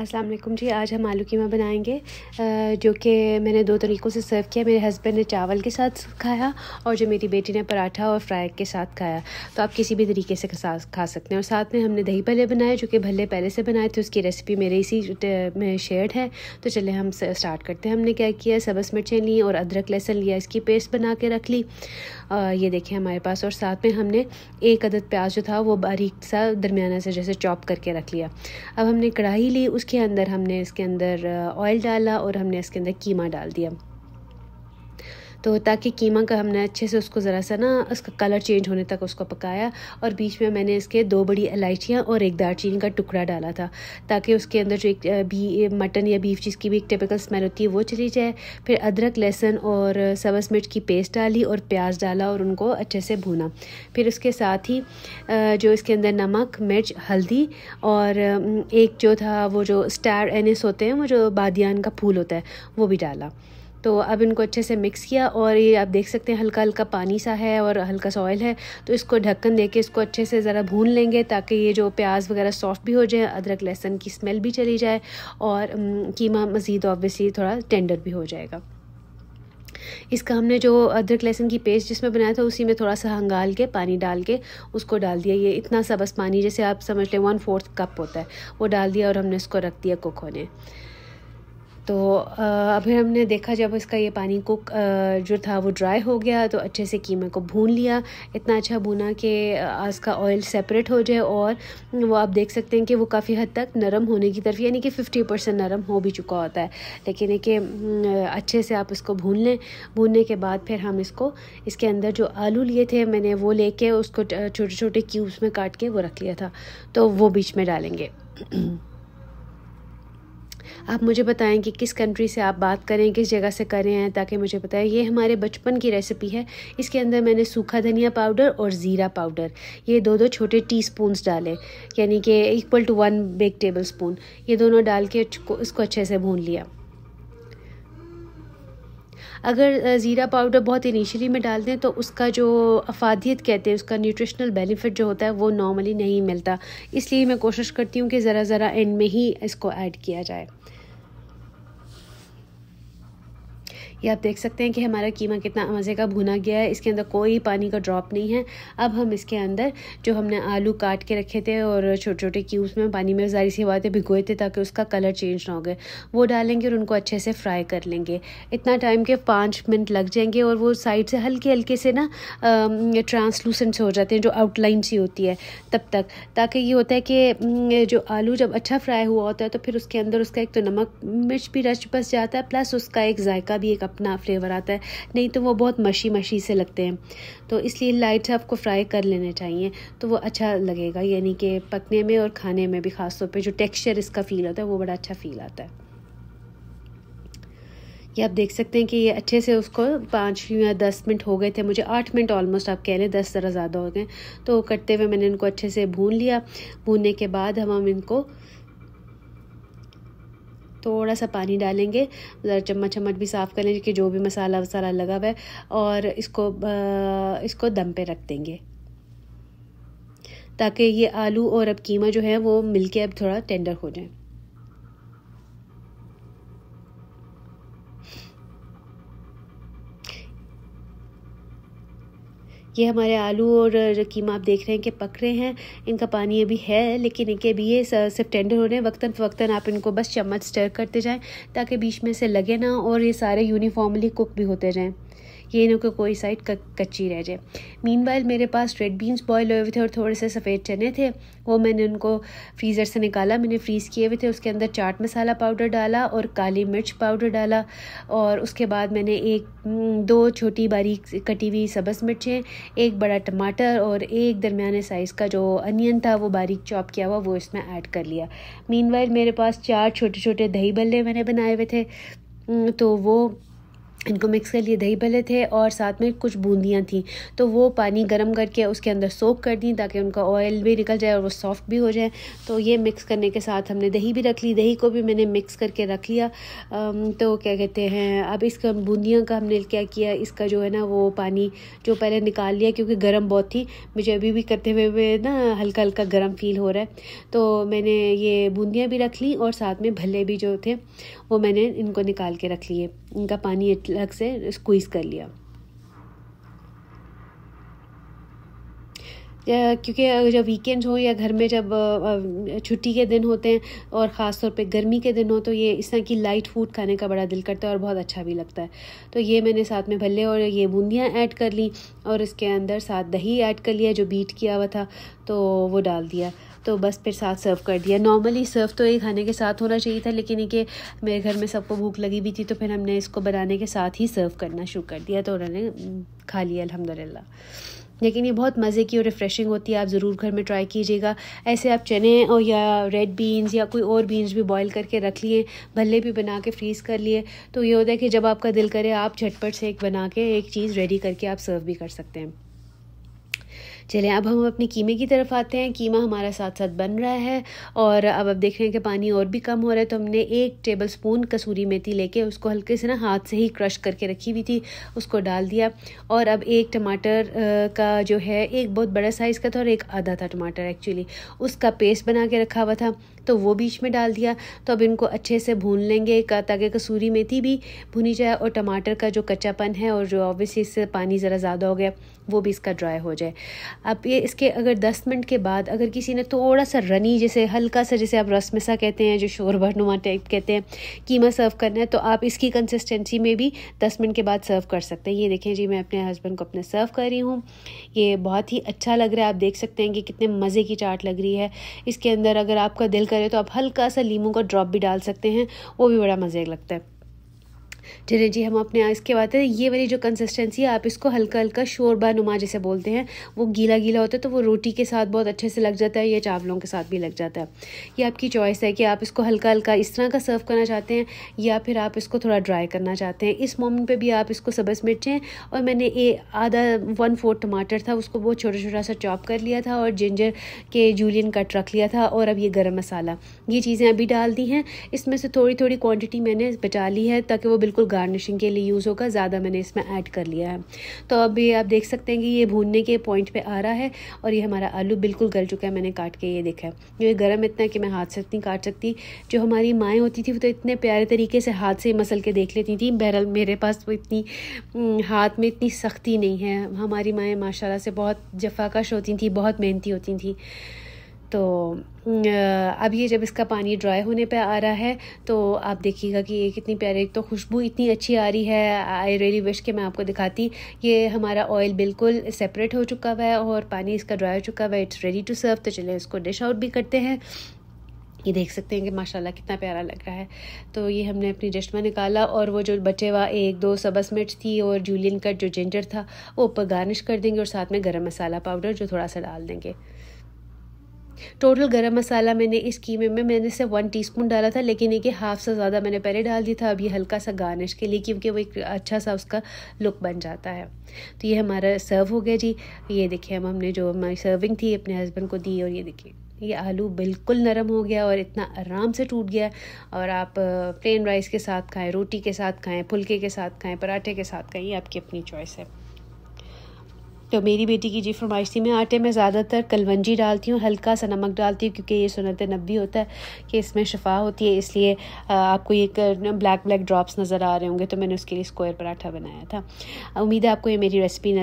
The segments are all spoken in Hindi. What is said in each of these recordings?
अस्सलाम वालेकुम जी आज हम आलू कीमा बनाएंगे जो कि मैंने दो तरीक़ों से सर्व किया मेरे हस्बैंड ने चावल के साथ खाया और जो मेरी बेटी ने पराठा और फ्राई के साथ खाया तो आप किसी भी तरीके से खा सकते हैं और साथ में हमने दही भले बनाए जो कि भले पहले से बनाए थे उसकी रेसिपी मेरे इसी में शेयर्ड है तो चले हम स्टार्ट करते हैं हमने क्या किया सबस मिर्चें ली और अदरक लहसुन लिया इसकी पेस्ट बना के रख ली ये देखिए हमारे पास और साथ में हमने एक अदद प्याज जो था वो बारीक सा दरमियाना से जैसे चॉप करके रख लिया अब हमने कढ़ाई ली उसके अंदर हमने इसके अंदर ऑयल डाला और हमने इसके अंदर कीमा डाल दिया तो ताकि कीमा का हमने अच्छे से उसको ज़रा सा ना उसका कलर चेंज होने तक उसको पकाया और बीच में मैंने इसके दो बड़ी इलायचियाँ और एक दालचीनी का टुकड़ा डाला था ताकि उसके अंदर जो एक बी मटन या बीफ जिसकी की भी एक टिपिकल स्मेल होती है वो चली जाए फिर अदरक लहसुन और सबस मिर्च की पेस्ट डाली और प्याज डाला और उनको अच्छे से भूना फिर उसके साथ ही जो इसके अंदर नमक मिर्च हल्दी और एक जो था वो जो स्टार एनिस होते हैं वो जो बादियान का फूल होता है वो भी डाला तो अब इनको अच्छे से मिक्स किया और ये आप देख सकते हैं हल्का हल्का पानी सा है और हल्का सा ऑयल है तो इसको ढक्कन दे के इसको अच्छे से ज़रा भून लेंगे ताकि ये जो प्याज वगैरह सॉफ्ट भी हो जाए अदरक लहसन की स्मेल भी चली जाए और कीमा मज़ीद ऑब्वियसली थोड़ा टेंडर भी हो जाएगा इसका हमने जो अदरक लहसुन की पेस्ट जिसमें बनाया था उसी में थोड़ा सा हंगाल के पानी डाल के उसको डाल दिया ये इतना सा बस पानी जैसे आप समझ लें वन फोर्थ कप होता है वो डाल दिया और हमने इसको रख दिया कुक होने तो अभी हमने देखा जब इसका ये पानी कुक जो था वो ड्राई हो गया तो अच्छे से कीमे को भून लिया इतना अच्छा भूना कि इसका ऑयल सेपरेट हो जाए और वो आप देख सकते हैं कि वो काफ़ी हद तक नरम होने की तरफ यानी कि फ़िफ्टी परसेंट नरम हो भी चुका होता है लेकिन एक कि अच्छे से आप इसको भून लें भूनने के बाद फिर हम इसको इसके अंदर जो आलू लिए थे मैंने वो ले उसको छोटे छोटे क्यूब्स में काट के वो रख लिया था तो वो बीच में डालेंगे आप मुझे बताएं कि किस कंट्री से आप बात करें किस जगह से करें हैं ताकि मुझे बताएं ये हमारे बचपन की रेसिपी है इसके अंदर मैंने सूखा धनिया पाउडर और ज़ीरा पाउडर ये दो दो छोटे टी स्पून डाले यानी कि equal to one big tablespoon ये दोनों डाल के इसको अच्छे से भून लिया अगर ज़ीरा पाउडर बहुत इनिशियली में डाल दें तो उसका जो अफादियत कहते हैं उसका न्यूट्रिशनल बेनिफिट जो होता है वो नॉर्मली नहीं मिलता इसलिए मैं कोशिश करती हूँ कि ज़रा ज़रा एंड में ही इसको ऐड किया जाए ये आप देख सकते हैं कि हमारा कीमा कितना मज़े का भुना गया है इसके अंदर कोई पानी का ड्रॉप नहीं है अब हम इसके अंदर जो हमने आलू काट के रखे थे और छोटे छोटे क्यूब्स में पानी में जारी सी बातें भिगोए थे ताकि उसका कलर चेंज ना हो गए वो डालेंगे और उनको अच्छे से फ्राई कर लेंगे इतना टाइम के पाँच मिनट लग जाएंगे और वो साइड से हल्के हल्के से ना ट्रांसलूसेंट हो जाते हैं जो आउटलाइन सी होती है तब तक ताकि ये होता है कि जो आलू जब अच्छा फ्राई हुआ होता है तो फिर उसके अंदर उसका एक तो नमक मिर्च भी रच बस जाता है प्लस उसका एक जायका भी एक अपना फ्लेवर आता है नहीं तो वो बहुत मशी मशी से लगते हैं तो इसलिए लाइट से आपको फ्राई कर लेने चाहिए तो वो अच्छा लगेगा यानी कि पकने में और खाने में भी ख़ास तौर जो टेक्स्चर इसका फ़ील होता है वो बड़ा अच्छा फ़ील आता है ये आप देख सकते हैं कि ये अच्छे से उसको पाँच या दस मिनट हो गए थे मुझे आठ मिनट ऑलमोस्ट आप कह लें दस ज़रा ज़्यादा हो गए तो कटते हुए मैंने इनको अच्छे से भून लिया भूनने के बाद हम हम इनको थोड़ा सा पानी डालेंगे ज़रा चम्मच चम्मच भी साफ़ कर लेंगे कि जो भी मसाला वसाला लगा हुआ है और इसको इसको दम पे रख देंगे ताकि ये आलू और अब कीमा जो है वो मिलके अब थोड़ा टेंडर हो जाए ये हमारे आलू और कीमा आप देख रहे हैं कि पक रहे हैं इनका पानी अभी है लेकिन इनके भी ये सिर्फ टेंडर हो रहे हैं वक्ता फ़वक्ता आप इनको बस चम्मच स्टर करते जाएँ ताकि बीच में से लगे ना और ये सारे यूनिफॉर्मली कुक भी होते जाएँ ये ना कि कोई साइड कच्ची रह जाए मीन मेरे पास रेड बीन्स बॉयल हुए हुए थे और थोड़े से सफ़ेद चने थे वो मैंने उनको फ्रीज़र से निकाला मैंने फ्रीज़ किए हुए थे उसके अंदर चाट मसाला पाउडर डाला और काली मिर्च पाउडर डाला और उसके बाद मैंने एक हम्म, दो छोटी बारीक कटी हुई सब्ज़ मिर्चें एक बड़ा टमाटर और एक दरमिया साइज़ का जो अनियन था वो बारीक चॉप किया हुआ वो इसमें ऐड कर लिया मीन मेरे पास चार छोटे छोटे दही बल्ले मैंने बनाए हुए थे हम्म, तो वो इनको मिक्स कर लिए दही भले थे और साथ में कुछ बूंदियाँ थी तो वो पानी गर्म करके उसके अंदर सोप कर दी ताकि उनका ऑयल भी निकल जाए और वो सॉफ्ट भी हो जाए तो ये मिक्स करने के साथ हमने दही भी रख ली दही को भी मैंने मिक्स करके रख लिया तो क्या कहते हैं अब इसका बूंदियाँ का हमने क्या किया इसका जो है ना वो पानी जो पहले निकाल लिया क्योंकि गर्म बहुत थी मुझे अभी भी करते हुए हुए ना हल्का हल्का गर्म फील हो रहा है तो मैंने ये बूंदियाँ भी रख ली और साथ में भले भी जो थे वो मैंने इनको निकाल के रख लिए इनका पानी अलग से स्क्वीज़ कर लिया क्योंकि जब वीकेंड्स हो या घर में जब छुट्टी के दिन होते हैं और ख़ास तौर पे गर्मी के दिन हो तो ये इस तरह की लाइट फूड खाने का बड़ा दिल करता है और बहुत अच्छा भी लगता है तो ये मैंने साथ में भल्ले और ये बूंदियाँ ऐड कर ली और इसके अंदर साथ दही ऐड कर लिया जो बीट किया हुआ था तो वो डाल दिया तो बस फिर साथ सर्व कर दिया नॉर्मली सर्व तो ये खाने के साथ होना चाहिए था लेकिन ये मेरे घर में सबको भूख लगी हुई थी तो फिर हमने इसको बनाने के साथ ही सर्व करना शुरू कर दिया तो उन्होंने खा लिया अलहमदिल्ला लेकिन ये बहुत मज़े की और रिफ़्रेशिंग होती है आप ज़रूर घर में ट्राई कीजिएगा ऐसे आप चने और या रेड बीन्स या कोई और बीन्स भी बॉईल करके रख लिए भल्ले भी बना के फ्रीज़ कर लिए तो ये होता है कि जब आपका दिल करे आप झटपट से एक बना के एक चीज़ रेडी करके आप सर्व भी कर सकते हैं चलें अब हम अपने कीमे की तरफ आते हैं कीमा हमारा साथ साथ बन रहा है और अब अब देख रहे हैं कि पानी और भी कम हो रहा है तो हमने एक टेबल स्पून कसूरी मेथी लेके उसको हल्के से ना हाथ से ही क्रश करके रखी हुई थी उसको डाल दिया और अब एक टमाटर का जो है एक बहुत बड़ा साइज़ का था और एक आधा था टमाटर एक्चुअली उसका पेस्ट बना के रखा हुआ था तो वो बीच में डाल दिया तो अब इनको अच्छे से भून लेंगे ताकि कसूरी मेथी भी भुनी जाए और टमाटर का जो कच्चापन है और जो ऑब्वियसली इससे पानी ज़रा ज़्यादा हो गया वो भी इसका ड्राई हो जाए अब ये इसके अगर दस मिनट के बाद अगर किसी ने थोड़ा सा रनी जैसे हल्का सा जैसे आप रसमसा कहते हैं जो शोर नुमा टाइप कहते हैं कीमा सर्व करना है तो आप इसकी कंसिस्टेंसी में भी दस मिनट के बाद सर्व कर सकते हैं ये देखें जी मैं अपने हस्बैंड को अपने सर्व कर रही हूँ ये बहुत ही अच्छा लग रहा है आप देख सकते हैं कि कितने मज़े की चाट लग रही है इसके अंदर अगर आपका दिल करें तो आप हल्का सा लीमू का ड्रॉप भी डाल सकते हैं वो भी बड़ा मज़े लगता है चलिए जी हम अपने आज के बात है ये वाली जो कंसिस्टेंसी है आप इसको हल्का हल्का शोरबा नुमा जैसे बोलते हैं वो गीला गीला होता है तो वो रोटी के साथ बहुत अच्छे से लग जाता है या चावलों के साथ भी लग जाता है ये आपकी चॉइस है कि आप इसको हल्का हल्का इस तरह का सर्व करना चाहते हैं या फिर आप इसको थोड़ा ड्राई करना चाहते हैं इस मोमेंट पर भी आप इसको सबस मिर्चें और मैंने ये आधा वन फोर्थ टमाटर था उसको बहुत छोटा छोटा सा चॉप कर लिया था और जिंजर के जूलियन कट रख लिया था और अब ये गर्म मसाला ये चीज़ें अभी डाल दी हैं इसमें से थोड़ी थोड़ी क्वान्टिटी मैंने बचा ली है ताकि वो बिल्कुल बिल्कुल गार्निशिंग के लिए यूज़ होगा ज़्यादा मैंने इसमें ऐड कर लिया है तो अब ये आप देख सकते हैं कि ये भूनने के पॉइंट पे आ रहा है और ये हमारा आलू बिल्कुल गल चुका है मैंने काट के ये देखा है ये गर्म इतना है कि मैं हाथ से इतनी काट सकती जो हमारी माएँ होती थी वो तो इतने प्यारे तरीके से हाथ से मसल के देख लेती थी बहरहाल मेरे पास वो इतनी हाथ में इतनी सख्ती नहीं है हमारी माएँ माशाला से बहुत जफाकश होती थी बहुत मेहनती होती थी तो अब ये जब इसका पानी ड्राई होने पे आ रहा है तो आप देखिएगा कि ये कितनी प्यारी तो खुशबू इतनी अच्छी आ रही है आई रियली विश कि मैं आपको दिखाती ये हमारा ऑयल बिल्कुल सेपरेट हो चुका हुआ है और पानी इसका ड्राई हो चुका हुआ है इट्स रेडी टू सर्व तो चलिए इसको डिश आउट भी करते हैं ये देख सकते हैं कि माशाल्लाह कितना प्यारा लग रहा है तो ये हमने अपनी डिश में निकाला और वो जो बचे हुआ एक दो सबस मिर्च थी और जूलियन कट जो जिंजर था वो ऊपर गार्निश कर देंगे और साथ में गरम मसाला पाउडर जो थोड़ा सा डाल देंगे टोटल गरम मसाला मैंने इस कीमे में मैंने सिर्फ वन टीस्पून डाला था लेकिन एक हाफ से ज़्यादा मैंने पहले डाल दिया था अब ये हल्का सा गार्निश के लिए क्योंकि वो एक अच्छा सा उसका लुक बन जाता है तो ये हमारा सर्व हो गया जी ये देखिए हम हमने जो हमारी सर्विंग थी अपने हस्बैंड को दी और ये देखिए ये आलू बिल्कुल नरम हो गया और इतना आराम से टूट गया और आप प्लेन राइस के साथ खाएं रोटी के साथ खाएं फुलके के साथ खाएं पराठे के साथ खाएं ये आपकी अपनी चॉइस है तो मेरी बेटी की जी फरमाइश थी मैं आटे में ज़्यादातर कलवंजी डालती हूँ हल्का सा नमक डालती हूँ क्योंकि ये सुनत नबी होता है कि इसमें शफा होती है इसलिए आपको ये ब्लैक ब्लैक ड्रॉप्स नज़र आ रहे होंगे तो मैंने उसके लिए स्क्वायर पराठा बनाया था उम्मीद है आपको ये मेरी रेसिपी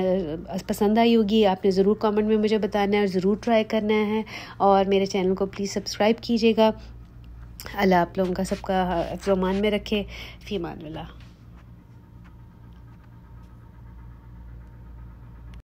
पसंद आई होगी आपने ज़रूर कॉमेंट में मुझे बताना है और ज़रूर ट्राई करना है और मेरे चैनल को प्लीज़ सब्सक्राइब कीजिएगा अल्लाह आप लोगों का सबका रोमान में रखे फ़ीमान अल्लाह